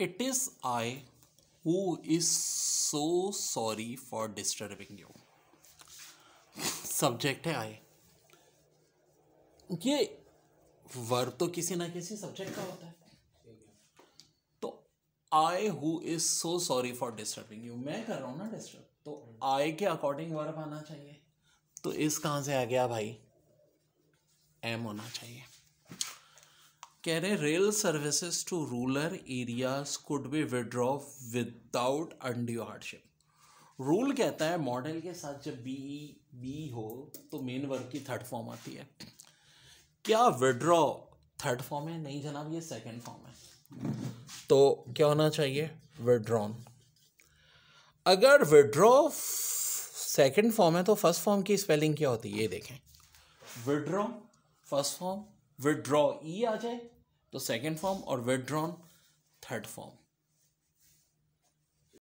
it is I who is so sorry for disturbing you subject है आई ये वर तो किसी ना किसी सब्जेक्ट का होता है तो I who is so sorry for disturbing you मैं कर रहा हूं ना डिस्टर्ब तो आई के अकॉर्डिंग वर्ब आना चाहिए तो इस कहां से आ गया भाई एम होना चाहिए कह रहे rail services to rural areas could be withdraw without undue hardship rule कहता है मॉडल के साथ जब बी बी हो तो मेन वर्क की थर्ड फॉर्म आती है क्या विड्रॉ थर्ड फॉर्म है नहीं जनाब ये सेकंड फॉर्म है तो क्या होना चाहिए विड्रॉन अगर विड्रॉ सेकंड फॉर्म है तो फर्स्ट फॉर्म की स्पेलिंग क्या होती है ये देखें withdraw first form withdrew आ जाए तो सेकेंड फॉर्म और विड्रॉन थर्ड फॉर्म